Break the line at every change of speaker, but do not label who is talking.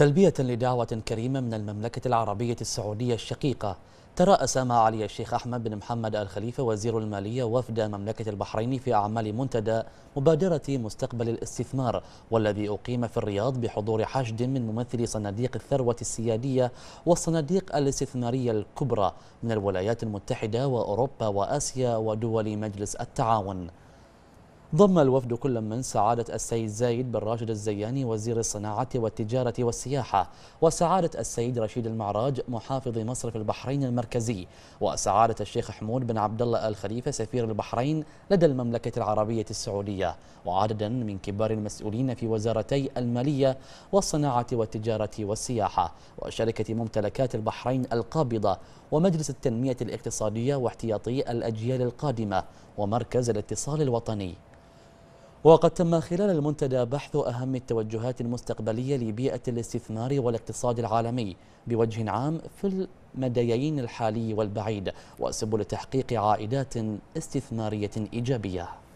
تلبية لدعوة كريمة من المملكة العربية السعودية الشقيقة ترأس معالي الشيخ أحمد بن محمد الخليفة وزير المالية وفد مملكة البحرين في أعمال منتدى مبادرة مستقبل الاستثمار والذي أقيم في الرياض بحضور حشد من ممثلي صناديق الثروة السيادية والصناديق الاستثمارية الكبرى من الولايات المتحدة وأوروبا وآسيا ودول مجلس التعاون ضم الوفد كل من سعادة السيد زايد بن راشد الزياني وزير الصناعة والتجارة والسياحة وسعادة السيد رشيد المعراج محافظ مصرف البحرين المركزي وسعادة الشيخ حمود بن عبد الله آل خليفة سفير البحرين لدى المملكة العربية السعودية وعددا من كبار المسؤولين في وزارتي المالية والصناعة والتجارة والسياحة وشركة ممتلكات البحرين القابضة ومجلس التنمية الاقتصادية واحتياطي الأجيال القادمة ومركز الاتصال الوطني وقد تم خلال المنتدى بحث أهم التوجهات المستقبلية لبيئة الاستثمار والاقتصاد العالمي بوجه عام في المديين الحالي والبعيد وسبل تحقيق عائدات استثمارية إيجابية